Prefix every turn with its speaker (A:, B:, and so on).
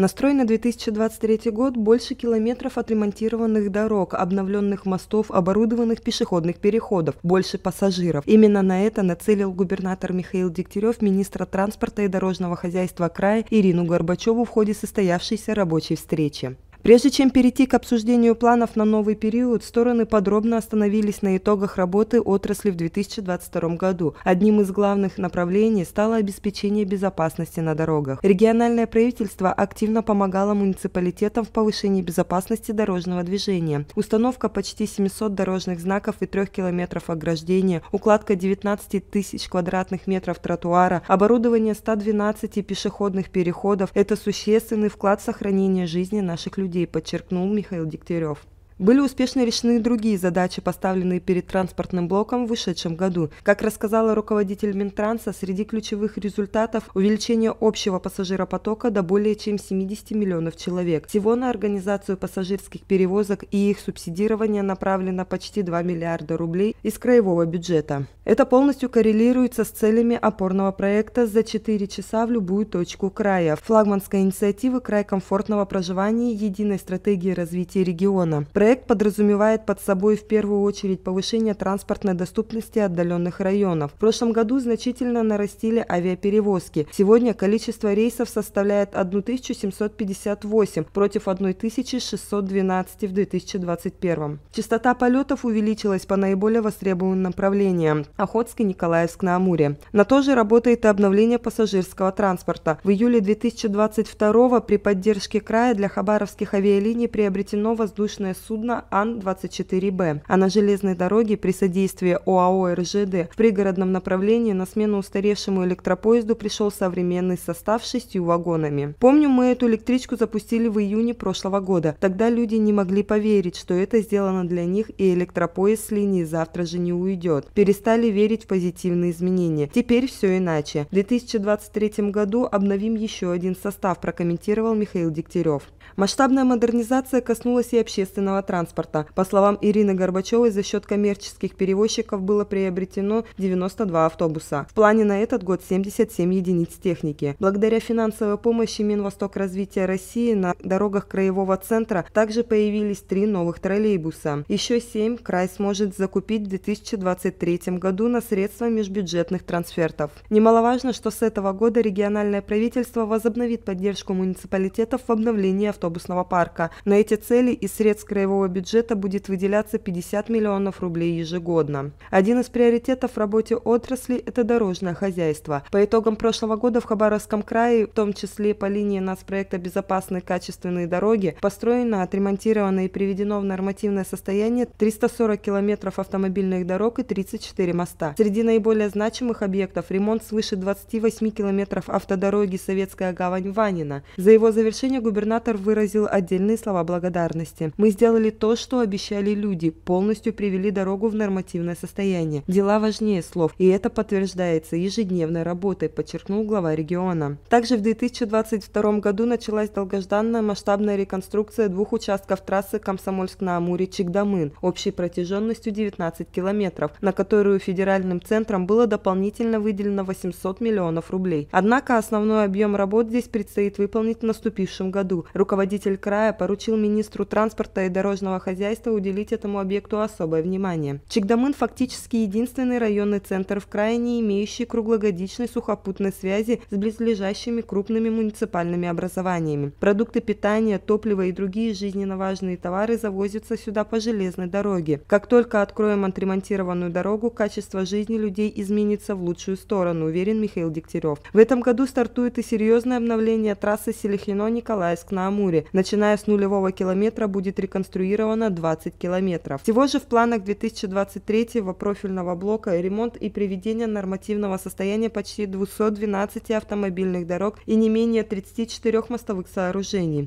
A: Настрой на 2023 год больше километров отремонтированных дорог, обновленных мостов, оборудованных пешеходных переходов, больше пассажиров. Именно на это нацелил губернатор Михаил Дегтярев министра транспорта и дорожного хозяйства края Ирину Горбачеву в ходе состоявшейся рабочей встречи. Прежде чем перейти к обсуждению планов на новый период, стороны подробно остановились на итогах работы отрасли в 2022 году. Одним из главных направлений стало обеспечение безопасности на дорогах. Региональное правительство активно помогало муниципалитетам в повышении безопасности дорожного движения. Установка почти 700 дорожных знаков и 3 километров ограждения, укладка 19 тысяч квадратных метров тротуара, оборудование 112 пешеходных переходов – это существенный вклад в сохранение жизни наших людей людей, подчеркнул Михаил Дегтярев. Были успешно решены другие задачи, поставленные перед транспортным блоком в вышедшем году. Как рассказала руководитель Минтранса, среди ключевых результатов увеличение общего пассажиропотока до более чем 70 миллионов человек. Всего на организацию пассажирских перевозок и их субсидирование направлено почти 2 миллиарда рублей из краевого бюджета. Это полностью коррелируется с целями опорного проекта «За 4 часа в любую точку края» флагманской инициативы «Край комфортного проживания. Единой стратегии развития региона». Проект Проект подразумевает под собой в первую очередь повышение транспортной доступности отдаленных районов. В прошлом году значительно нарастили авиаперевозки. Сегодня количество рейсов составляет 1758 против 1612 в 2021. Частота полетов увеличилась по наиболее востребованным направлениям – Охотск и Николаевск на Амуре. На то же работает и обновление пассажирского транспорта. В июле 2022 при поддержке края для хабаровских авиалиний приобретено воздушное судно судна Ан-24Б, а на железной дороге при содействии ОАО РЖД в пригородном направлении на смену устаревшему электропоезду пришел современный состав с шестью вагонами. Помню, мы эту электричку запустили в июне прошлого года. Тогда люди не могли поверить, что это сделано для них и электропоезд с линии завтра же не уйдет. Перестали верить в позитивные изменения. Теперь все иначе. В 2023 году обновим еще один состав, прокомментировал Михаил Дегтярев. Масштабная модернизация коснулась и общественного общественного транспорта. По словам Ирины Горбачевой, за счет коммерческих перевозчиков было приобретено 92 автобуса. В плане на этот год 77 единиц техники. Благодаря финансовой помощи Минвосток развития России на дорогах краевого центра также появились три новых троллейбуса. Еще семь край сможет закупить в 2023 году на средства межбюджетных трансфертов. Немаловажно, что с этого года региональное правительство возобновит поддержку муниципалитетов в обновлении автобусного парка. На эти цели и средств краевого краевого бюджета будет выделяться 50 миллионов рублей ежегодно. Один из приоритетов в работе отрасли – это дорожное хозяйство. По итогам прошлого года в Хабаровском крае, в том числе по линии нацпроекта «Безопасные качественные дороги», построено, отремонтировано и приведено в нормативное состояние 340 километров автомобильных дорог и 34 моста. Среди наиболее значимых объектов – ремонт свыше 28 километров автодороги «Советская гавань-Ванина». За его завершение губернатор выразил отдельные слова благодарности. «Мы сделали сделали то, что обещали люди, полностью привели дорогу в нормативное состояние. Дела важнее слов, и это подтверждается ежедневной работой, подчеркнул глава региона. Также в 2022 году началась долгожданная масштабная реконструкция двух участков трассы комсомольск на амуре чикдамын общей протяженностью 19 километров, на которую федеральным центром было дополнительно выделено 800 миллионов рублей. Однако основной объем работ здесь предстоит выполнить в наступившем году. Руководитель края поручил министру транспорта и дорог дорожного хозяйства уделить этому объекту особое внимание. Чигдамын фактически единственный районный центр в Крайне, имеющий круглогодичной сухопутной связи с близлежащими крупными муниципальными образованиями. Продукты питания, топливо и другие жизненно важные товары завозятся сюда по железной дороге. Как только откроем отремонтированную дорогу, качество жизни людей изменится в лучшую сторону, уверен Михаил Дегтярев. В этом году стартует и серьезное обновление трассы Селихино-Николаевск на Амуре. Начиная с нулевого километра будет реконструирован реконструировано 20 километров. Всего же в планах 2023 профильного блока ремонт и приведение нормативного состояния почти 212 автомобильных дорог и не менее 34 мостовых сооружений.